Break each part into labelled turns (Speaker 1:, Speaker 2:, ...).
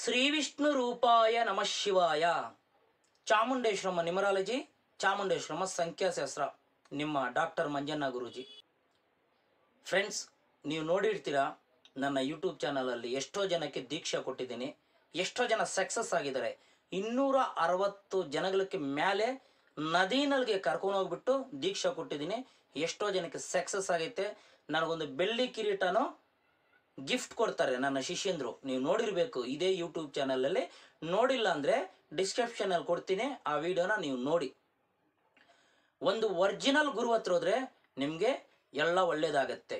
Speaker 1: ಶ್ರೀ ವಿಷ್ಣು ರೂಪಾಯ ನಮ ಶಿವಾಯ ಚಾಮುಂಡೇಶ್ವರಮ್ಮ ನಿಮರಾಲಜಿ ಚಾಮುಂಡೇಶ್ವರಮ್ಮ ಸಂಖ್ಯಾಶಾಸ್ತ್ರ ನಿಮ್ಮ ಡಾಕ್ಟರ್ ಮಂಜಣ್ಣ ಗುರುಜಿ ಫ್ರೆಂಡ್ಸ್ ನೀವು ನೋಡಿರ್ತೀರಾ ನನ್ನ ಯೂಟ್ಯೂಬ್ ಚಾನಲಲ್ಲಿ ಎಷ್ಟೋ ಜನಕ್ಕೆ ದೀಕ್ಷೆ ಕೊಟ್ಟಿದ್ದೀನಿ ಎಷ್ಟೋ ಜನ ಸಕ್ಸಸ್ ಆಗಿದ್ದಾರೆ ಇನ್ನೂರ ಅರವತ್ತು ಜನಗಳಿಗೆ ಮೇಲೆ ನದಿನಲ್ಲಿಗೆ ಕರ್ಕೊಂಡು ಹೋಗ್ಬಿಟ್ಟು ದೀಕ್ಷೆ ಕೊಟ್ಟಿದ್ದೀನಿ ಎಷ್ಟೋ ಜನಕ್ಕೆ ಸಕ್ಸಸ್ ಆಗೈತೆ ನನಗೊಂದು ಬೆಳ್ಳಿ ಕಿರೀಟನೋ ಗಿಫ್ಟ್ ಕೊಡ್ತಾರೆ ನನ್ನ ಶಿಷ್ಯಂದ್ರು ನೀವು ನೋಡಿರಬೇಕು ಇದೇ ಯೂಟ್ಯೂಬ್ ಚಾನಲಲ್ಲಿ ನೋಡಿಲ್ಲ ಅಂದರೆ ಡಿಸ್ಕ್ರಿಪ್ಷನಲ್ಲಿ ಕೊಡ್ತೀನಿ ಆ ವಿಡಿಯೋನ ನೀವು ನೋಡಿ ಒಂದು ಒರಿಜಿನಲ್ ಗುರು ಹತ್ರ ಹೋದ್ರೆ ನಿಮಗೆ ಎಲ್ಲ ಒಳ್ಳೇದಾಗತ್ತೆ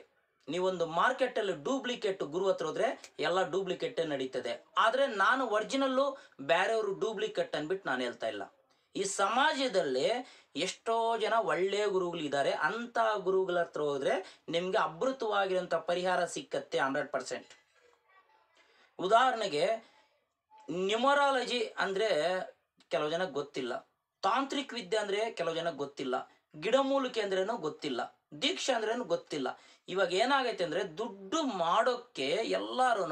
Speaker 1: ನೀವೊಂದು ಮಾರ್ಕೆಟಲ್ಲಿ ಡೂಪ್ಲಿಕೇಟ್ ಗುರು ಹತ್ರ ಹೋದರೆ ಎಲ್ಲ ಡೂಪ್ಲಿಕೇಟೇ ನಡೀತದೆ ಆದರೆ ನಾನು ಒರ್ಜಿನಲ್ಲು ಬೇರೆಯವರು ಡೂಪ್ಲಿಕೇಟ್ ಅಂದ್ಬಿಟ್ಟು ನಾನು ಹೇಳ್ತಾ ಇಲ್ಲ ಈ ಸಮಾಜದಲ್ಲಿ ಎಷ್ಟೋ ಜನ ಒಳ್ಳೆಯ ಇದ್ದಾರೆ ಅಂತ ಗುರುಗಳ ಹತ್ರ ಹೋದ್ರೆ ನಿಮ್ಗೆ ಅಭೃತವಾಗಿರುವಂತ ಪರಿಹಾರ ಸಿಕ್ಕತ್ತೆ ಹಂಡ್ರೆಡ್ ಪರ್ಸೆಂಟ್ ಉದಾಹರಣೆಗೆ ನ್ಯೂಮರಾಲಜಿ ಅಂದ್ರೆ ಕೆಲವು ಜನ ಗೊತ್ತಿಲ್ಲ ತಾಂತ್ರಿಕ ವಿದ್ಯೆ ಅಂದ್ರೆ ಕೆಲವು ಜನ ಗೊತ್ತಿಲ್ಲ ಗಿಡಮೂಲಿಕೆ ಅಂದ್ರೇನು ಗೊತ್ತಿಲ್ಲ ದೀಕ್ಷೆ ಅಂದ್ರೇನು ಗೊತ್ತಿಲ್ಲ ಇವಾಗ ಏನಾಗೈತೆ ಅಂದ್ರೆ ದುಡ್ಡು ಮಾಡೋಕ್ಕೆ ಎಲ್ಲಾರು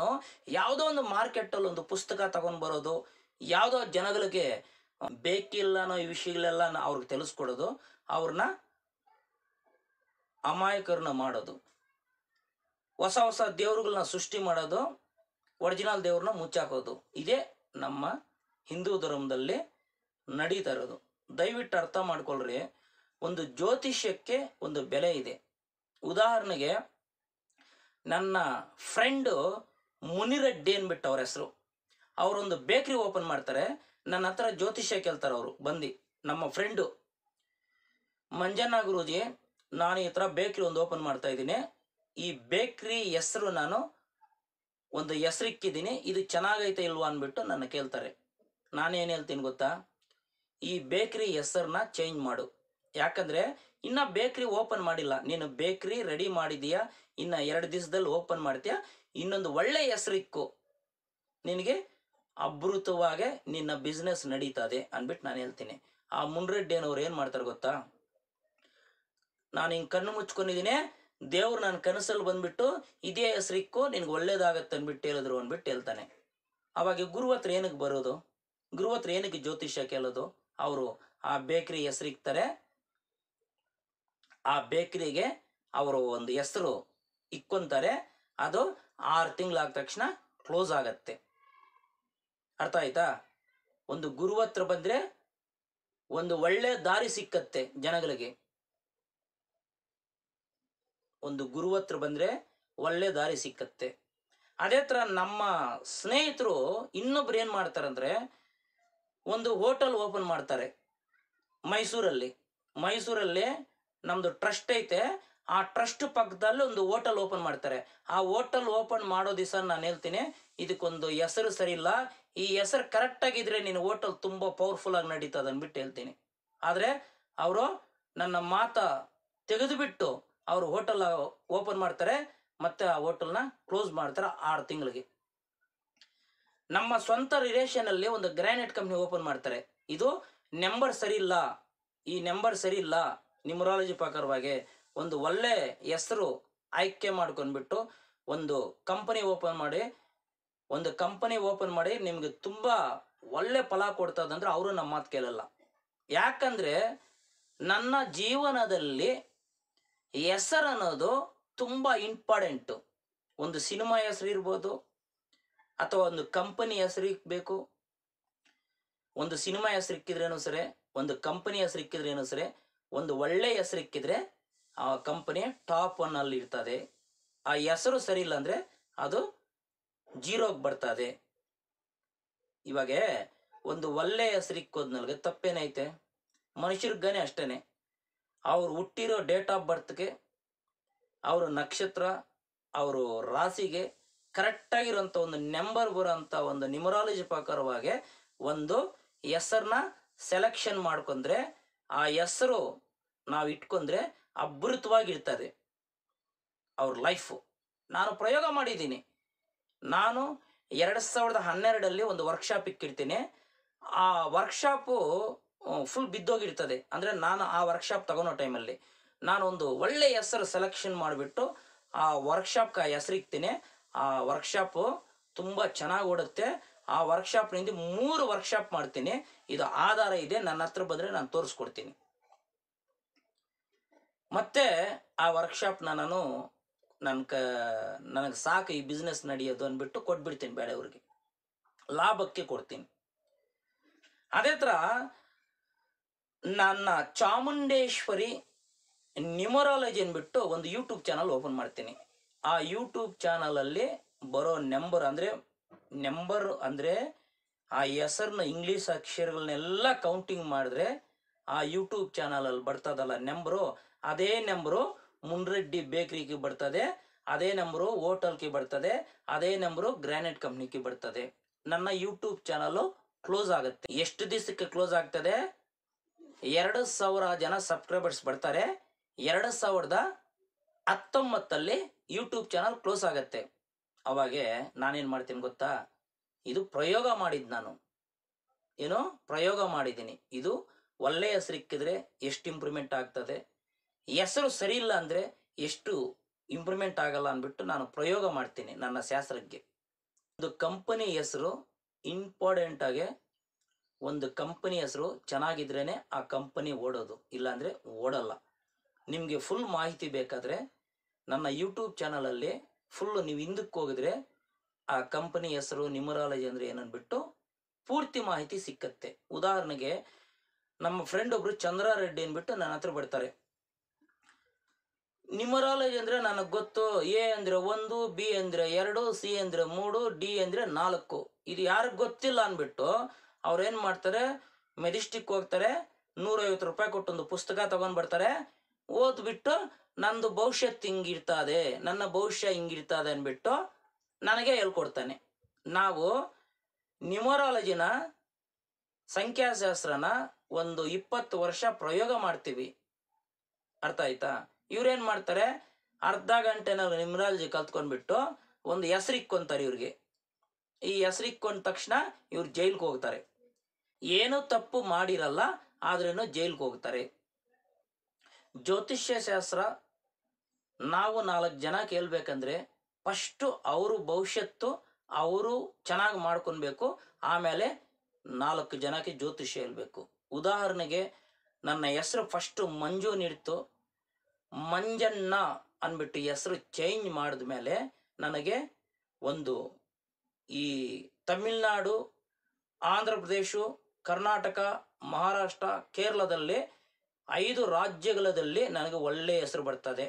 Speaker 1: ಯಾವುದೋ ಒಂದು ಮಾರ್ಕೆಟ್ ಅಲ್ಲಿ ಒಂದು ಪುಸ್ತಕ ತಗೊಂಡ್ ಬರೋದು ಯಾವುದೋ ಜನಗಳಿಗೆ ಬೇಕಿಲ್ಲ ಅನ್ನೋ ಈ ವಿಷಯಗಳೆಲ್ಲ ಅವ್ರಿಗೆ ತಿಳಿಸ್ಕೊಡೋದು ಅವ್ರನ್ನ ಅಮಾಯಕರನ್ನ ಮಾಡೋದು ಹೊಸ ಹೊಸ ದೇವ್ರಗಳನ್ನ ಸೃಷ್ಟಿ ಮಾಡೋದು ಒರಿಜಿನಲ್ ದೇವ್ರನ್ನ ಮುಚ್ಚಾಕೋದು ಇದೇ ನಮ್ಮ ಹಿಂದೂ ಧರ್ಮದಲ್ಲಿ ನಡೀತಾ ಇರೋದು ದಯವಿಟ್ಟು ಅರ್ಥ ಮಾಡ್ಕೊಳ್ರಿ ಒಂದು ಜ್ಯೋತಿಷ್ಯಕ್ಕೆ ಒಂದು ಬೆಲೆ ಇದೆ ಉದಾಹರಣೆಗೆ ನನ್ನ ಫ್ರೆಂಡು ಮುನಿರೆಡ್ಡಿ ಅನ್ಬಿಟ್ಟು ಅವ್ರ ಹೆಸರು ಅವರೊಂದು ಬೇಕ್ರಿ ಓಪನ್ ಮಾಡ್ತಾರೆ ನನ್ನ ಹತ್ರ ಜ್ಯೋತಿಷ್ಯ ಕೇಳ್ತಾರ ಅವರು ಬಂದು ನಮ್ಮ ಫ್ರೆಂಡು ಮಂಜಣ್ಣ ಗುರುಜಿ ನಾನು ಈ ಥರ ಬೇಕ್ರಿ ಒಂದು ಓಪನ್ ಮಾಡ್ತಾ ಇದ್ದೀನಿ ಈ ಬೇಕ್ರಿ ಹೆಸರು ನಾನು ಒಂದು ಹೆಸರಿಕ್ಕಿದ್ದೀನಿ ಇದು ಚೆನ್ನಾಗೈತೆ ಇಲ್ವಾ ಅಂದ್ಬಿಟ್ಟು ನನ್ನ ಕೇಳ್ತಾರೆ ನಾನೇನು ಹೇಳ್ತೀನಿ ಗೊತ್ತಾ ಈ ಬೇಕ್ರಿ ಹೆಸರನ್ನ ಚೇಂಜ್ ಮಾಡು ಯಾಕಂದರೆ ಇನ್ನು ಬೇಕ್ರಿ ಓಪನ್ ಮಾಡಿಲ್ಲ ನೀನು ಬೇಕ್ರಿ ರೆಡಿ ಮಾಡಿದೀಯಾ ಇನ್ನು ಎರಡು ದಿವಸದಲ್ಲಿ ಓಪನ್ ಮಾಡ್ತೀಯಾ ಇನ್ನೊಂದು ಒಳ್ಳೆಯ ಹೆಸರಿಕ್ಕು ನಿನಗೆ ಅಭೃತವಾಗಿ ನಿನ್ನ ಬಿಸ್ನೆಸ್ ನಡೀತದೆ ಅನ್ಬಿಟ್ಟು ನಾನು ಹೇಳ್ತೀನಿ ಆ ಅನ್ನೋರು ಏನ್ ಮಾಡ್ತಾರೆ ಗೊತ್ತಾ ನಾನು ಹಿಂಗೆ ಕಣ್ಣು ಮುಚ್ಕೊಂಡಿದ್ದೀನಿ ದೇವ್ರು ನನ್ನ ಕನಸಲ್ಲಿ ಬಂದ್ಬಿಟ್ಟು ಇದೇ ಹೆಸರಿಕ್ಕೂ ನಿನಗೆ ಒಳ್ಳೇದಾಗತ್ತೆ ಅನ್ಬಿಟ್ಟು ಹೇಳಿದ್ರು ಅಂದ್ಬಿಟ್ಟು ಹೇಳ್ತಾನೆ ಅವಾಗ ಗುರು ಹತ್ರ ಏನಕ್ಕೆ ಬರೋದು ಗುರು ಹತ್ರ ಏನಕ್ಕೆ ಜ್ಯೋತಿಷ್ಯ ಕೇಳೋದು ಅವರು ಆ ಬೇಕರಿ ಹೆಸರಿಕ್ತಾರೆ ಆ ಬೇಕರಿಗೆ ಅವರು ಒಂದು ಹೆಸರು ಇಕ್ಕೊಂತಾರೆ ಅದು ಆರು ತಿಂಗಳಾದ ತಕ್ಷಣ ಕ್ಲೋಸ್ ಆಗತ್ತೆ ಅರ್ಥ ಆಯ್ತಾ ಒಂದು ಗುರು ಹತ್ರ ಬಂದ್ರೆ ಒಂದು ಒಳ್ಳೆ ದಾರಿ ಸಿಕ್ಕತ್ತೆ ಜನಗಳಿಗೆ ಒಂದು ಗುರು ಹತ್ರ ಬಂದ್ರೆ ಒಳ್ಳೆ ದಾರಿ ಸಿಕ್ಕತ್ತೆ ಅದೇ ತರ ನಮ್ಮ ಸ್ನೇಹಿತರು ಇನ್ನೊಬ್ರು ಏನ್ ಮಾಡ್ತಾರಂದ್ರೆ ಒಂದು ಹೋಟೆಲ್ ಓಪನ್ ಮಾಡ್ತಾರೆ ಮೈಸೂರಲ್ಲಿ ಮೈಸೂರಲ್ಲಿ ನಮ್ದು ಟ್ರಸ್ಟ್ ಐತೆ ಆ ಟ್ರಸ್ಟ್ ಪಕ್ಕದಲ್ಲಿ ಒಂದು ಹೋಟೆಲ್ ಓಪನ್ ಮಾಡ್ತಾರೆ ಆ ಹೋಟೆಲ್ ಓಪನ್ ಮಾಡೋ ದಿವಸ ನಾನು ಹೇಳ್ತೀನಿ ಇದಕ್ಕೊಂದು ಹೆಸರು ಸರಿ ಇಲ್ಲ ಈ ಹೆಸರು ಕರೆಕ್ಟ್ ಆಗಿದ್ರೆ ನಿನ್ನ ಹೋಟೆಲ್ ತುಂಬ ಪವರ್ಫುಲ್ ಆಗಿ ನಡೀತದ ಅಂದ್ಬಿಟ್ಟು ಹೇಳ್ತೀನಿ ಆದರೆ ಅವರು ನನ್ನ ಮಾತ ತೆಗೆದುಬಿಟ್ಟು ಅವರು ಹೋಟೆಲ್ ಓಪನ್ ಮಾಡ್ತಾರೆ ಮತ್ತೆ ಆ ಹೋಟೆಲ್ನ ಕ್ಲೋಸ್ ಮಾಡ್ತಾರೆ ಆರು ತಿಂಗಳಿಗೆ ನಮ್ಮ ಸ್ವಂತ ರಿಲೇಷನ್ ಅಲ್ಲಿ ಒಂದು ಗ್ರಾನೈಟ್ ಕಂಪ್ನಿ ಓಪನ್ ಮಾಡ್ತಾರೆ ಇದು ನಂಬರ್ ಸರಿ ಇಲ್ಲ ಈ ನಂಬರ್ ಸರಿ ಇಲ್ಲ ನ್ಯೂಮರಾಲಜಿ ಪ್ರಕಾರವಾಗಿ ಒಂದು ಒಳ್ಳೆ ಹೆಸರು ಆಯ್ಕೆ ಮಾಡ್ಕೊಂಡ್ಬಿಟ್ಟು ಒಂದು ಕಂಪನಿ ಓಪನ್ ಮಾಡಿ ಒಂದು ಕಂಪನಿ ಓಪನ್ ಮಾಡಿ ನಿಮ್ಗೆ ತುಂಬಾ ಒಳ್ಳೆ ಫಲ ಕೊಡ್ತದಂದ್ರೆ ಅವರು ನಮ್ಮ ಮಾತು ಕೇಳಲ್ಲ ಯಾಕಂದ್ರೆ ನನ್ನ ಜೀವನದಲ್ಲಿ ಹೆಸರು ಅನ್ನೋದು ತುಂಬಾ ಇಂಪಾರ್ಟೆಂಟು ಒಂದು ಸಿನಿಮಾ ಹೆಸರು ಇರ್ಬೋದು ಅಥವಾ ಒಂದು ಕಂಪನಿ ಹೆಸರು ಇಕ್ಬೇಕು ಒಂದು ಸಿನಿಮಾ ಹೆಸರು ಇಕ್ಕಿದ್ರೇನು ಸರಿ ಒಂದು ಕಂಪನಿ ಹೆಸರು ಇಕ್ಕಿದ್ರೇನು ಸರಿ ಒಂದು ಒಳ್ಳೆ ಹೆಸರು ಇಕ್ಕಿದ್ರೆ ಆ ಕಂಪನಿ ಟಾಪ್ ಅಲ್ಲಿ ಇರ್ತದೆ ಆ ಹೆಸರು ಸರಿ ಇಲ್ಲ ಅಂದರೆ ಅದು ಜೀರೋಗೆ ಬರ್ತದೆ ಇವಾಗ ಒಂದು ಒಳ್ಳೆಯ ನಲ್ಗೆ ತಪ್ಪೇನೈತೆ ಮನುಷ್ಯರಿಗಾನೆ ಅಷ್ಟೇನೆ ಅವ್ರು ಹುಟ್ಟಿರೋ ಡೇಟ್ ಆಫ್ ಬರ್ತ್ಗೆ ಅವ್ರ ನಕ್ಷತ್ರ ಅವರು ರಾಶಿಗೆ ಕರೆಕ್ಟಾಗಿರೋಂಥ ಒಂದು ನೆಂಬರ್ ಬರೋಂಥ ಒಂದು ನ್ಯೂಮರಾಲಜಿ ಪ್ರಕಾರವಾಗಿ ಒಂದು ಹೆಸರನ್ನ ಸೆಲೆಕ್ಷನ್ ಮಾಡ್ಕೊಂಡ್ರೆ ಆ ಹೆಸರು ನಾವು ಇಟ್ಕೊಂಡ್ರೆ ಅಭೃತವಾಗಿರ್ತದೆ ಅವ್ರ ಲೈಫು ನಾನು ಪ್ರಯೋಗ ಮಾಡಿದ್ದೀನಿ ನಾನು ಎರಡು ಸಾವಿರದ ಹನ್ನೆರಡಲ್ಲಿ ಒಂದು ವರ್ಕ್ಶಾಪ್ ಇಕ್ಕಿರ್ತೀನಿ ಆ ವರ್ಕ್ಶಾಪು ಫುಲ್ ಬಿದ್ದೋಗಿರ್ತದೆ ಅಂದರೆ ನಾನು ಆ ವರ್ಕ್ಶಾಪ್ ತಗೊಳೋ ಟೈಮಲ್ಲಿ ಒಂದು ಒಳ್ಳೆ ಹೆಸರು ಸೆಲೆಕ್ಷನ್ ಮಾಡಿಬಿಟ್ಟು ಆ ವರ್ಕ್ಶಾಪ್ಗೆ ಹೆಸರು ಇಕ್ತೀನಿ ಆ ವರ್ಕ್ಶಾಪು ತುಂಬ ಚೆನ್ನಾಗಿ ಓಡುತ್ತೆ ಆ ವರ್ಕ್ಶಾಪ್ನಿಂದ ಮೂರು ವರ್ಕ್ಶಾಪ್ ಮಾಡ್ತೀನಿ ಇದು ಆಧಾರ ಇದೆ ನನ್ನ ಹತ್ರ ಬಂದರೆ ನಾನು ತೋರಿಸ್ಕೊಡ್ತೀನಿ ಮತ್ತೆ ಆ ವರ್ಕ್ಶಾಪ್ನ ನಾನು ನನ್ಕ ನನಗೆ ಸಾಕು ಈ ಬಿಸ್ನೆಸ್ ನಡೆಯೋದು ಅಂದ್ಬಿಟ್ಟು ಕೊಟ್ಬಿಡ್ತೀನಿ ಬೇಡವ್ರಿಗೆ ಲಾಭಕ್ಕೆ ಕೊಡ್ತೀನಿ ಅದೇ ಥರ ನನ್ನ ಚಾಮುಂಡೇಶ್ವರಿ ನ್ಯೂಮರಾಲಜಿ ಅಂದ್ಬಿಟ್ಟು ಒಂದು ಯೂಟ್ಯೂಬ್ ಚಾನಲ್ ಓಪನ್ ಮಾಡ್ತೀನಿ ಆ ಯೂಟ್ಯೂಬ್ ಚಾನಲಲ್ಲಿ ಬರೋ ನಂಬರ್ ಅಂದರೆ ನಂಬರ್ ಅಂದರೆ ಆ ಹೆಸರ್ನ ಇಂಗ್ಲೀಷ್ ಅಕ್ಷರಗಳನ್ನೆಲ್ಲ ಕೌಂಟಿಂಗ್ ಮಾಡಿದ್ರೆ ಆ ಯೂಟ್ಯೂಬ್ ಚಾನಲಲ್ಲಿ ಬರ್ತದಲ್ಲ ನಂಬರು ಅದೇ ನಂಬರು ಮುನ್ರೆಡ್ಡಿ ಬೇಕ್ರಿಗೆ ಬರ್ತದೆ ಅದೇ ನಂಬರು హోటల్కి ಬರ್ತದೆ ಅದೇ ನಂಬರು ಗ್ರಾನೈಟ್ ಕಂಪ್ನಿಗೆ ಬರ್ತದೆ ನನ್ನ ಯೂಟ್ಯೂಬ್ ಚಾನಲ್ ಕ್ಲೋಸ್ ಆಗುತ್ತೆ ಎಷ್ಟು ದಿವಸಕ್ಕೆ ಕ್ಲೋಸ್ ಆಗ್ತದೆ ಎರಡು ಸಾವಿರ ಜನ ಸಬ್ಸ್ಕ್ರೈಬರ್ಸ್ ಬರ್ತಾರೆ ಎರಡು ಸಾವಿರದ ಹತ್ತೊಂಬತ್ತಲ್ಲಿ ಯೂಟ್ಯೂಬ್ ಚಾನಲ್ ಕ್ಲೋಸ್ ಆಗುತ್ತೆ ಅವಾಗೆ ನಾನೇನು ಮಾಡ್ತೀನಿ ಗೊತ್ತಾ ಇದು ಪ್ರಯೋಗ ಮಾಡಿದ್ ನಾನು ಏನೋ ಪ್ರಯೋಗ ಮಾಡಿದ್ದೀನಿ ಇದು ಒಳ್ಳೆಯ ಹೆಸರಿಕ್ಕಿದ್ರೆ ಎಷ್ಟು ಇಂಪ್ರೂವ್ಮೆಂಟ್ ಆಗ್ತದೆ ಹೆಸರು ಸರಿ ಇಲ್ಲ ಅಂದರೆ ಎಷ್ಟು ಇಂಪ್ರೂವ್ಮೆಂಟ್ ಆಗಲ್ಲ ಅಂದ್ಬಿಟ್ಟು ನಾನು ಪ್ರಯೋಗ ಮಾಡ್ತೀನಿ ನನ್ನ ಶಾಸ್ತ್ರಕ್ಕೆ ಒಂದು ಕಂಪನಿ ಹೆಸರು ಇಂಪಾರ್ಟೆಂಟಾಗೆ ಒಂದು ಕಂಪನಿ ಹೆಸರು ಚೆನ್ನಾಗಿದ್ರೇ ಆ ಕಂಪನಿ ಓಡೋದು ಇಲ್ಲಾಂದರೆ ಓಡಲ್ಲ ನಿಮಗೆ ಫುಲ್ ಮಾಹಿತಿ ಬೇಕಾದರೆ ನನ್ನ ಯೂಟ್ಯೂಬ್ ಚಾನಲಲ್ಲಿ ಫುಲ್ಲು ನೀವು ಹಿಂದಕ್ಕೆ ಹೋಗಿದ್ರೆ ಆ ಕಂಪನಿ ಹೆಸರು ನ್ಯೂಮರಾಲಜಿ ಅಂದರೆ ಏನನ್ಬಿಟ್ಟು ಪೂರ್ತಿ ಮಾಹಿತಿ ಸಿಕ್ಕತ್ತೆ ಉದಾಹರಣೆಗೆ ನಮ್ಮ ಫ್ರೆಂಡ್ ಒಬ್ರು ಚಂದ್ರಾರೆಡ್ಡಿ ಅಂದ್ಬಿಟ್ಟು ನನ್ನ ಹತ್ರ ಬರ್ತಾರೆ ನ್ಯೂಮರಾಲಜಿ ಅಂದರೆ ನನಗೆ ಗೊತ್ತು ಎ ಅಂದರೆ ಒಂದು ಬಿ ಅಂದರೆ ಎರಡು ಸಿ ಅಂದರೆ ಮೂರು ಡಿ ಅಂದರೆ ನಾಲ್ಕು ಇದು ಯಾರಿಗೆ ಗೊತ್ತಿಲ್ಲ ಅಂದ್ಬಿಟ್ಟು ಅವ್ರೇನು ಮಾಡ್ತಾರೆ ಮೆಜೆಸ್ಟಿಕ್ ಹೋಗ್ತಾರೆ ನೂರೈವತ್ತು ರೂಪಾಯಿ ಕೊಟ್ಟೊಂದು ಪುಸ್ತಕ ತಗೊಂಡ್ ಬರ್ತಾರೆ ಓದ್ಬಿಟ್ಟು ನಂದು ಭವಿಷ್ಯ ಹಿಂಗಿರ್ತದೆ ನನ್ನ ಭವಿಷ್ಯ ಹಿಂಗಿರ್ತದೆ ಅಂದ್ಬಿಟ್ಟು ನನಗೆ ಹೇಳ್ಕೊಡ್ತಾನೆ ನಾವು ನ್ಯೂಮರಾಲಜಿನ ಸಂಖ್ಯಾಶಾಸ್ತ್ರನ ಒಂದು ಇಪ್ಪತ್ತು ವರ್ಷ ಪ್ರಯೋಗ ಮಾಡ್ತೀವಿ ಅರ್ಥ ಆಯ್ತಾ ಇವ್ರೇನ್ ಮಾಡ್ತಾರೆ ಅರ್ಧ ಗಂಟೆನವ್ರು ನಿಮ್ರಾಲಜಿ ಕಲ್ತ್ಕೊಂಡ್ಬಿಟ್ಟು ಒಂದು ಇಕ್ಕೊಂತಾರೆ ಇವ್ರಿಗೆ ಈ ಹೆಸರಿಕ್ಕೊಂಡ ತಕ್ಷಣ ಇವ್ರು ಜೈಲ್ಗೆ ಹೋಗ್ತಾರೆ ಏನು ತಪ್ಪು ಮಾಡಿರಲ್ಲ ಆದ್ರೂ ಜೈಲ್ಗೆ ಹೋಗ್ತಾರೆ ಜ್ಯೋತಿಷ್ಯ ಶಾಸ್ತ್ರ ನಾವು ನಾಲ್ಕು ಜನ ಕೇಳ್ಬೇಕಂದ್ರೆ ಫಸ್ಟು ಅವರು ಭವಿಷ್ಯತ್ತು ಅವರು ಚೆನ್ನಾಗಿ ಮಾಡ್ಕೊಬೇಕು ಆಮೇಲೆ ನಾಲ್ಕು ಜನಕ್ಕೆ ಜ್ಯೋತಿಷ್ಯ ಹೇಳ್ಬೇಕು ಉದಾಹರಣೆಗೆ ನನ್ನ ಹೆಸರು ಫಸ್ಟು ಮಂಜು ನೀಡ್ತು ಮಂಜಣ್ಣ ಅನ್ಬಿಟ್ಟು ಹೆಸರು ಚೇಂಜ್ ಮಾಡಿದ ಮೇಲೆ ನನಗೆ ಒಂದು ಈ ತಮಿಳ್ನಾಡು ಆಂಧ್ರ ಪ್ರದೇಶ ಕರ್ನಾಟಕ ಮಹಾರಾಷ್ಟ್ರ ಕೇರಳದಲ್ಲಿ ಐದು ರಾಜ್ಯಗಳಲ್ಲಿ ನನಗೆ ಒಳ್ಳೆಯ ಹೆಸರು ಬರ್ತದೆ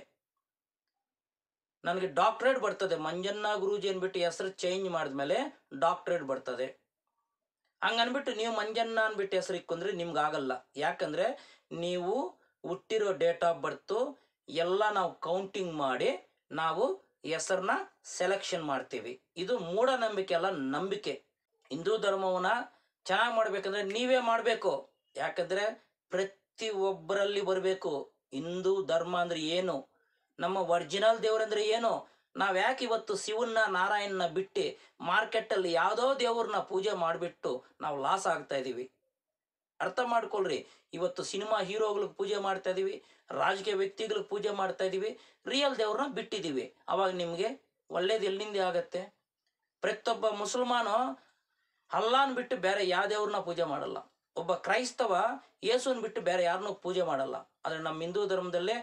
Speaker 1: ನನಗೆ ಡಾಕ್ಟ್ರೇಟ್ ಬರ್ತದೆ ಮಂಜಣ್ಣ ಗುರೂಜಿ ಅನ್ಬಿಟ್ಟು ಹೆಸರು ಚೇಂಜ್ ಮಾಡಿದ್ಮೇಲೆ ಡಾಕ್ಟ್ರೇಟ್ ಬರ್ತದೆ ಹಂಗನ್ಬಿಟ್ಟು ನೀವು ಮಂಜಣ್ಣ ಅನ್ಬಿಟ್ಟು ಹೆಸರು ಇಕ್ಕಂದ್ರೆ ನಿಮ್ಗೆ ಆಗಲ್ಲ ಯಾಕಂದರೆ ನೀವು ಹುಟ್ಟಿರೋ ಡೇಟ್ ಆಫ್ ಬರ್ತು ಎಲ್ಲ ನಾವು ಕೌಂಟಿಂಗ್ ಮಾಡಿ ನಾವು ಹೆಸರನ್ನ ಸೆಲೆಕ್ಷನ್ ಮಾಡ್ತೀವಿ ಇದು ಮೂಢನಂಬಿಕೆ ಅಲ್ಲ ನಂಬಿಕೆ ಹಿಂದೂ ಧರ್ಮವನ್ನ ಚೆನ್ನಾಗಿ ಮಾಡ್ಬೇಕಂದ್ರೆ ನೀವೇ ಮಾಡಬೇಕು ಯಾಕಂದ್ರೆ ಪ್ರತಿ ಒಬ್ಬರಲ್ಲಿ ಬರಬೇಕು ಹಿಂದೂ ಧರ್ಮ ಅಂದ್ರೆ ಏನು ನಮ್ಮ ಒರಿಜಿನಲ್ ದೇವ್ರಂದ್ರೆ ಏನು ನಾವು ಯಾಕೆ ಇವತ್ತು ಶಿವನ್ನ ನಾರಾಯಣನ ಬಿಟ್ಟು ಅಲ್ಲಿ ಯಾವುದೋ ದೇವ್ರನ್ನ ಪೂಜೆ ಮಾಡಿಬಿಟ್ಟು ನಾವು ಲಾಸ್ ಆಗ್ತಾ ಇದೀವಿ ಅರ್ಥ ಮಾಡ್ಕೊಳ್ರಿ ಇವತ್ತು ಸಿನಿಮಾ ಹೀರೋಗಳಿಗೆ ಪೂಜೆ ಮಾಡ್ತಾ ಇದೀವಿ ರಾಜಕೀಯ ವ್ಯಕ್ತಿಗಳಿಗೆ ಪೂಜೆ ಮಾಡ್ತಾ ಇದೀವಿ ರಿಯಲ್ ದೇವ್ರನ್ನ ಬಿಟ್ಟಿದ್ದೀವಿ ಅವಾಗ ನಿಮಗೆ ಒಳ್ಳೇದು ಎಲ್ಲಿಂದ ಆಗತ್ತೆ ಪ್ರತಿಯೊಬ್ಬ ಮುಸಲ್ಮಾನ ಅಲ್ಲಾನ್ ಬಿಟ್ಟು ಬೇರೆ ಯಾವ ದೇವ್ರನ್ನ ಪೂಜೆ ಮಾಡಲ್ಲ ಒಬ್ಬ ಕ್ರೈಸ್ತವ ಯೇಸುನ್ ಬಿಟ್ಟು ಬೇರೆ ಯಾರನ್ನೂ ಪೂಜೆ ಮಾಡಲ್ಲ ಆದರೆ ನಮ್ಮ ಹಿಂದೂ ಧರ್ಮದಲ್ಲೇ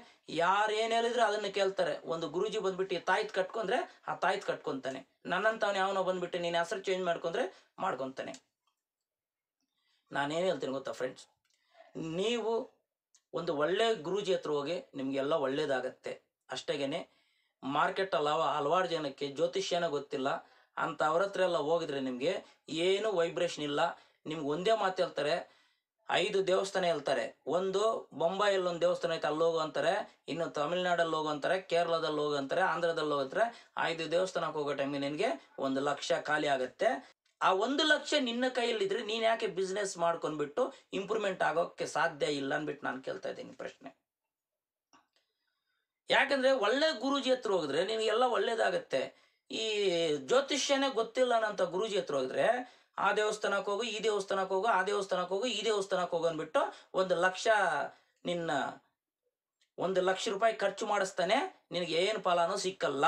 Speaker 1: ಯಾರೇನು ಹೇಳಿದ್ರೆ ಅದನ್ನು ಕೇಳ್ತಾರೆ ಒಂದು ಗುರುಜಿ ಬಂದ್ಬಿಟ್ಟು ಈ ತಾಯ್ತ್ ಕಟ್ಕೊಂಡ್ರೆ ಆ ತಾಯ್ತ್ ಕಟ್ಕೊಂತಾನೆ ನನ್ನಂತವನು ಯಾವನೋ ಬಂದ್ಬಿಟ್ಟು ನೀನು ಹೆಸರು ಚೇಂಜ್ ಮಾಡ್ಕೊಂಡ್ರೆ ಮಾಡ್ಕೊತಾನೆ ನಾನೇನು ಹೇಳ್ತೀನಿ ಗೊತ್ತಾ ಫ್ರೆಂಡ್ಸ್ ನೀವು ಒಂದು ಒಳ್ಳೆ ಗುರೂಜಿ ಹತ್ರ ಹೋಗಿ ನಿಮಗೆಲ್ಲ ಒಳ್ಳೇದಾಗತ್ತೆ ಅಷ್ಟೇಗೇನೆ ಮಾರ್ಕೆಟ್ ಅಲ್ಲ ಹಲವಾರು ಜನಕ್ಕೆ ಜ್ಯೋತಿಷ್ಯನ ಗೊತ್ತಿಲ್ಲ ಅಂತ ಅವ್ರ ಹತ್ರ ಎಲ್ಲ ಹೋಗಿದ್ರೆ ನಿಮಗೆ ಏನು ವೈಬ್ರೇಷನ್ ಇಲ್ಲ ನಿಮ್ಗೆ ಒಂದೇ ಮಾತು ಹೇಳ್ತಾರೆ ಐದು ದೇವಸ್ಥಾನ ಹೇಳ್ತಾರೆ ಒಂದು ಬೊಂಬಾಯಲ್ಲಿ ಒಂದು ದೇವಸ್ಥಾನ ಐತೆ ಅಲ್ಲಿ ಹೋಗೋ ಅಂತಾರೆ ಇನ್ನು ತಮಿಳ್ನಾಡಲ್ಲಿ ಹೋಗೋ ಅಂತಾರೆ ಕೇರಳದಲ್ಲಿ ಹೋಗೋ ಅಂತಾರೆ ಆಂಧ್ರದಲ್ಲಿ ಹೋಗಂತಾರೆ ಐದು ದೇವಸ್ಥಾನಕ್ಕೆ ಹೋಗೋ ಟೈಮಿಗೆ ನಿನಗೆ ಒಂದು ಲಕ್ಷ ಖಾಲಿ ಆಗುತ್ತೆ ಆ ಒಂದು ಲಕ್ಷ ನಿನ್ನ ಇದ್ರೆ ನೀನ್ ಯಾಕೆ ಬಿಸ್ನೆಸ್ ಮಾಡ್ಕೊಂಡ್ಬಿಟ್ಟು ಇಂಪ್ರೂವ್ಮೆಂಟ್ ಆಗೋಕ್ಕೆ ಸಾಧ್ಯ ಇಲ್ಲ ಅನ್ಬಿಟ್ಟು ನಾನು ಕೇಳ್ತಾ ಇದ್ದೀನಿ ಪ್ರಶ್ನೆ ಯಾಕಂದ್ರೆ ಒಳ್ಳೆ ಗುರುಜಿ ಹತ್ರ ಹೋಗಿದ್ರೆ ನಿನಗೆಲ್ಲ ಒಳ್ಳೇದಾಗತ್ತೆ ಈ ಜ್ಯೋತಿಷ್ಯನೇ ಗೊತ್ತಿಲ್ಲ ಅನ್ನಂತ ಗುರುಜಿ ಹತ್ರ ಹೋದ್ರೆ ಆ ದೇವಸ್ಥಾನಕ್ಕೆ ಹೋಗು ಈ ದೇವಸ್ಥಾನಕ್ಕೆ ಹೋಗು ಆ ದೇವಸ್ಥಾನಕ್ಕೆ ಹೋಗು ಈ ದೇವಸ್ಥಾನಕ್ಕೆ ಹೋಗು ಅಂದ್ಬಿಟ್ಟು ಒಂದು ಲಕ್ಷ ನಿನ್ನ ಒಂದು ಲಕ್ಷ ರೂಪಾಯಿ ಖರ್ಚು ಮಾಡಿಸ್ತಾನೆ ನಿನಗೆ ಏನು ಫಲಾನು ಸಿಕ್ಕಲ್ಲ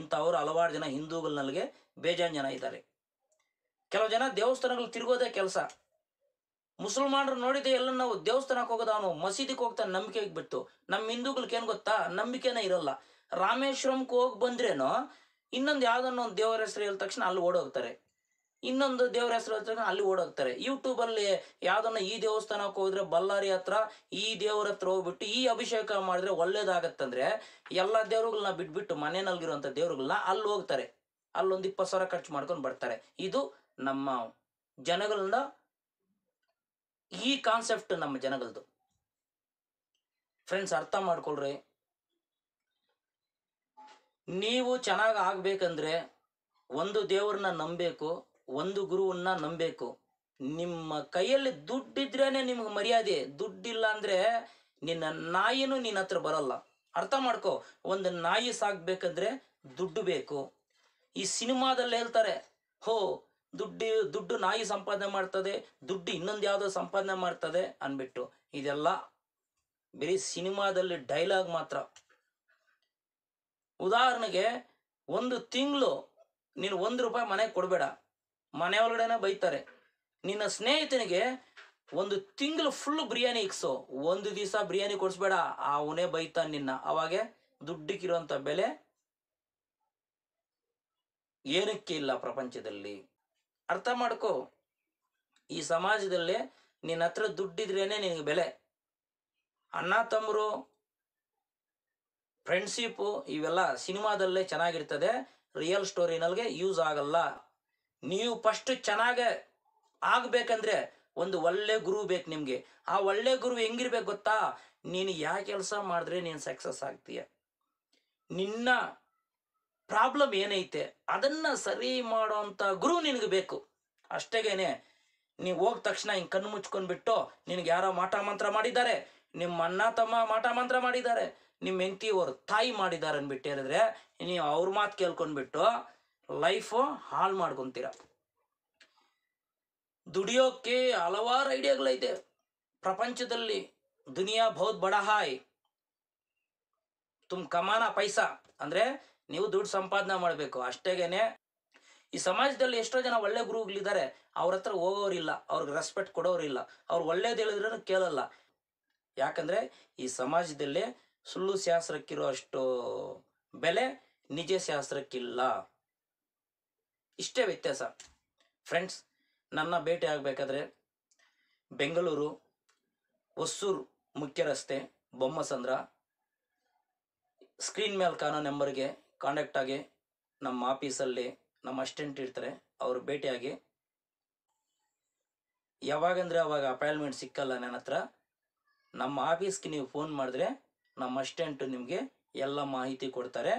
Speaker 1: ಇಂಥವ್ರು ಹಲವಾರು ಜನ ಹಿಂದೂಗಳ ನನಗೆ ಬೇಜಾನ್ ಜನ ಇದ್ದಾರೆ ಕೆಲವು ಜನ ದೇವಸ್ಥಾನಗಳು ತಿರುಗೋದೇ ಕೆಲಸ ಮುಸಲ್ಮಾನರು ನೋಡಿದೆ ಎಲ್ಲ ನಾವು ದೇವಸ್ಥಾನಕ್ಕೆ ಹೋಗೋದ ಅವನು ಮಸೀದಿಗೆ ಹೋಗ್ತಾನೆ ನಂಬಿಕೆ ಬಿಟ್ಟು ನಮ್ಮ ಹಿಂದೂಗಳಿಗೆ ಏನು ಗೊತ್ತಾ ನಂಬಿಕೆನೇ ಇರಲ್ಲ ರಾಮೇಶ್ವರಂಕ್ಕೆ ಹೋಗ್ ಬಂದ್ರೇನೋ ಇನ್ನೊಂದು ಯಾವ್ದನ್ನ ಒಂದು ದೇವರ ಹೆಸರು ಹೇಳಿದ ತಕ್ಷಣ ಅಲ್ಲಿ ಓಡೋಗ್ತಾರೆ ಇನ್ನೊಂದು ದೇವರ ಹೆಸರು ಹೇಳಿದ ತಕ್ಷಣ ಅಲ್ಲಿ ಓಡೋಗ್ತಾರೆ ಯೂಟ್ಯೂಬಲ್ಲಿ ಯಾವ್ದನ್ನ ಈ ದೇವಸ್ಥಾನಕ್ಕೆ ಹೋದ್ರೆ ಬಳ್ಳಾರಿ ಹತ್ರ ಈ ದೇವರ ಹತ್ರ ಹೋಗ್ಬಿಟ್ಟು ಈ ಅಭಿಷೇಕ ಮಾಡಿದ್ರೆ ಒಳ್ಳೇದಾಗತ್ತಂದ್ರೆ ಎಲ್ಲ ದೇವ್ರುಗಳನ್ನ ಬಿಟ್ಬಿಟ್ಟು ಮನೆಯಲ್ಲಿರುವಂಥ ದೇವ್ರುಗಳನ್ನ ಅಲ್ಲಿ ಹೋಗ್ತಾರೆ ಅಲ್ಲೊಂದು ಇಪ್ಪತ್ತು ಸಾವಿರ ಖರ್ಚು ಮಾಡ್ಕೊಂಡು ಬರ್ತಾರೆ ಇದು ನಮ್ಮ ಜನಗಳನ್ನ ಈ ಕಾನ್ಸೆಪ್ಟ್ ನಮ್ಮ ಜನಗಳದು ಫ್ರೆಂಡ್ಸ್ ಅರ್ಥ ಮಾಡ್ಕೊಳ್ರಿ ನೀವು ಚೆನ್ನಾಗಿ ಆಗ್ಬೇಕಂದ್ರೆ ಒಂದು ದೇವ್ರನ್ನ ನಂಬಬೇಕು ಒಂದು ಗುರುವನ್ನ ನಂಬಬೇಕು ನಿಮ್ಮ ಕೈಯಲ್ಲಿ ದುಡ್ಡಿದ್ರೇನೆ ನಿಮ್ಗೆ ಮರ್ಯಾದೆ ದುಡ್ಡಿಲ್ಲ ಅಂದ್ರೆ ನಿನ್ನ ನಾಯಿನೂ ನಿನ್ನ ಹತ್ರ ಬರಲ್ಲ ಅರ್ಥ ಮಾಡ್ಕೋ ಒಂದು ನಾಯಿ ಸಾಕ್ಬೇಕಂದ್ರೆ ದುಡ್ಡು ಬೇಕು ಈ ಸಿನಿಮಾದಲ್ಲಿ ಹೇಳ್ತಾರೆ ಹೋ ದುಡ್ಡು ದುಡ್ಡು ನಾಯಿ ಸಂಪಾದನೆ ಮಾಡ್ತದೆ ದುಡ್ಡು ಇನ್ನೊಂದು ಯಾವುದೋ ಸಂಪಾದನೆ ಮಾಡ್ತದೆ ಅಂದ್ಬಿಟ್ಟು ಇದೆಲ್ಲ ಬರೀ ಸಿನಿಮಾದಲ್ಲಿ ಡೈಲಾಗ್ ಮಾತ್ರ ಉದಾಹರಣೆಗೆ ಒಂದು ತಿಂಗಳು ನೀನು ಒಂದು ರೂಪಾಯಿ ಮನೆಗೆ ಕೊಡಬೇಡ ಮನೆ ಒಳಗಡೆನೆ ಬೈತಾರೆ ನಿನ್ನ ಸ್ನೇಹಿತನಿಗೆ ಒಂದು ತಿಂಗಳು ಫುಲ್ ಬಿರಿಯಾನಿ ಇಕ್ಸು ಒಂದು ದಿವಸ ಬಿರಿಯಾನಿ ಕೊಡಿಸ್ಬೇಡ ಅವನೇ ಬೈತಾನೆ ನಿನ್ನ ಅವಾಗೆ ದುಡ್ಡಿಗಿರುವಂಥ ಬೆಲೆ ಏನಕ್ಕೆ ಇಲ್ಲ ಪ್ರಪಂಚದಲ್ಲಿ ಅರ್ಥ ಮಾಡ್ಕೋ ಈ ಸಮಾಜದಲ್ಲಿ ನಿನ್ನ ಹತ್ರ ದುಡ್ಡಿದ್ರೇನೆ ನಿನಗೆ ಬೆಲೆ ಅಣ್ಣ ತಮ್ಮರು ಫ್ರೆಂಡ್ಶಿಪ್ ಇವೆಲ್ಲ ಸಿನಿಮಾದಲ್ಲೇ ಚೆನ್ನಾಗಿರ್ತದೆ ರಿಯಲ್ ಸ್ಟೋರಿನಲ್ಗೆ ಯೂಸ್ ಆಗಲ್ಲ ನೀವು ಫಸ್ಟ್ ಚೆನ್ನಾಗೆ ಆಗಬೇಕಂದ್ರೆ ಒಂದು ಒಳ್ಳೆ ಗುರು ಬೇಕು ನಿಮಗೆ ಆ ಒಳ್ಳೆ ಗುರು ಹೆಂಗಿರ್ಬೇಕು ಗೊತ್ತಾ ನೀನು ಯಾವ ಕೆಲಸ ಮಾಡಿದ್ರೆ ನೀನು ಸಕ್ಸಸ್ ಆಗ್ತೀಯ ನಿನ್ನ ಪ್ರಾಬ್ಲಮ್ ಏನೈತೆ ಅದನ್ನ ಸರಿ ಅಂತ ಗುರು ನಿನಗೆ ಬೇಕು ಅಷ್ಟೇಗೇನೆ ನೀವು ಹೋಗ್ ತಕ್ಷಣ ಹಿಂಗ್ ಕಣ್ಣು ಬಿಟ್ಟು ನಿನಗೆ ಯಾರೋ ಮಾಟ ಮಂತ್ರ ಮಾಡಿದ್ದಾರೆ ನಿಮ್ಮ ಅಣ್ಣ ತಮ್ಮ ಮಾಟ ಮಂತ್ರ ಮಾಡಿದ್ದಾರೆ ನಿಮ್ಮ ಹೆಂಡತಿ ಅವ್ರ ತಾಯಿ ಮಾಡಿದ್ದಾರೆ ಅಂದ್ಬಿಟ್ಟು ಹೇಳಿದ್ರೆ ನೀವು ಅವ್ರ ಮಾತು ಕೇಳ್ಕೊಂಡ್ಬಿಟ್ಟು ಲೈಫು ಹಾಳು ಮಾಡ್ಕೊತೀರ ದುಡಿಯೋಕೆ ಹಲವಾರು ಐಡಿಯಾಗಳೈತೆ ಪ್ರಪಂಚದಲ್ಲಿ ದುನಿಯಾ ಬಹುತ್ ಬಡಹಾಯ್ ತುಮ್ ಕಮಾನ ಪೈಸಾ ಅಂದ್ರೆ ನೀವು ದುಡ್ಡು ಸಂಪಾದನೆ ಮಾಡಬೇಕು ಅಷ್ಟೇಗೇನೆ ಈ ಸಮಾಜದಲ್ಲಿ ಎಷ್ಟೋ ಜನ ಒಳ್ಳೆ ಗುರುಗಳಿದ್ದಾರೆ ಅವ್ರ ಹತ್ರ ಹೋಗೋರಿಲ್ಲ ಅವ್ರಿಗೆ ರೆಸ್ಪೆಕ್ಟ್ ಕೊಡೋರಿಲ್ಲ ಅವ್ರು ಒಳ್ಳೇದು ಹೇಳಿದ್ರೂ ಕೇಳಲ್ಲ ಯಾಕಂದರೆ ಈ ಸಮಾಜದಲ್ಲಿ ಸುಳ್ಳು ಶಾಸ್ತ್ರಕ್ಕಿರೋ ಅಷ್ಟು ಬೆಲೆ ನಿಜ ಶಾಸ್ತ್ರಕ್ಕಿಲ್ಲ ಇಷ್ಟೇ ವ್ಯತ್ಯಾಸ ಫ್ರೆಂಡ್ಸ್ ನನ್ನ ಭೇಟಿ ಆಗಬೇಕಾದ್ರೆ ಬೆಂಗಳೂರು ಹೊಸೂರು ಮುಖ್ಯ ರಸ್ತೆ ಬೊಮ್ಮಸಂದ್ರ ಸ್ಕ್ರೀನ್ ಮೇಲೆ ಕಾಣೋ ನಂಬರ್ಗೆ ಆಗಿ ನಮ್ಮ ಆಫೀಸಲ್ಲಿ ನಮ್ಮ ಅಸ್ಟೆಂಟ್ ಇರ್ತಾರೆ ಅವರು ಭೇಟಿಯಾಗಿ ಯಾವಾಗಂದರೆ ಅವಾಗ ಅಪಾಯಿಂಟ್ಮೆಂಟ್ ಸಿಕ್ಕಲ್ಲ ನನ್ನ ಹತ್ರ ನಮ್ಮ ಆಫೀಸ್ಗೆ ನೀವು ಫೋನ್ ಮಾಡಿದ್ರೆ ನಮ್ಮ ಅಸ್ಟೆಂಟು ನಿಮಗೆ ಎಲ್ಲ ಮಾಹಿತಿ ಕೊಡ್ತಾರೆ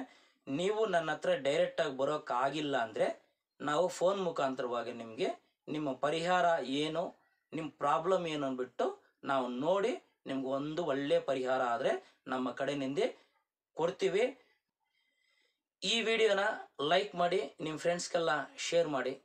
Speaker 1: ನೀವು ನನ್ನ ಹತ್ರ ಡೈರೆಕ್ಟಾಗಿ ಬರೋಕ್ಕಾಗಿಲ್ಲ ಅಂದರೆ ನಾವು ಫೋನ್ ಮುಖಾಂತರವಾಗಿ ನಿಮಗೆ ನಿಮ್ಮ ಪರಿಹಾರ ಏನು ನಿಮ್ಮ ಪ್ರಾಬ್ಲಮ್ ಏನು ಅಂದ್ಬಿಟ್ಟು ನಾವು ನೋಡಿ ನಿಮ್ಗೆ ಒಂದು ಒಳ್ಳೆಯ ಪರಿಹಾರ ಆದರೆ ನಮ್ಮ ಕಡೆಯಿಂದ ಕೊಡ್ತೀವಿ ಈ ವಿಡಿಯೋನ ಲೈಕ್ ಮಾಡಿ ನಿಮ್ಮ ಫ್ರೆಂಡ್ಸ್ಗೆಲ್ಲ ಶೇರ್ ಮಾಡಿ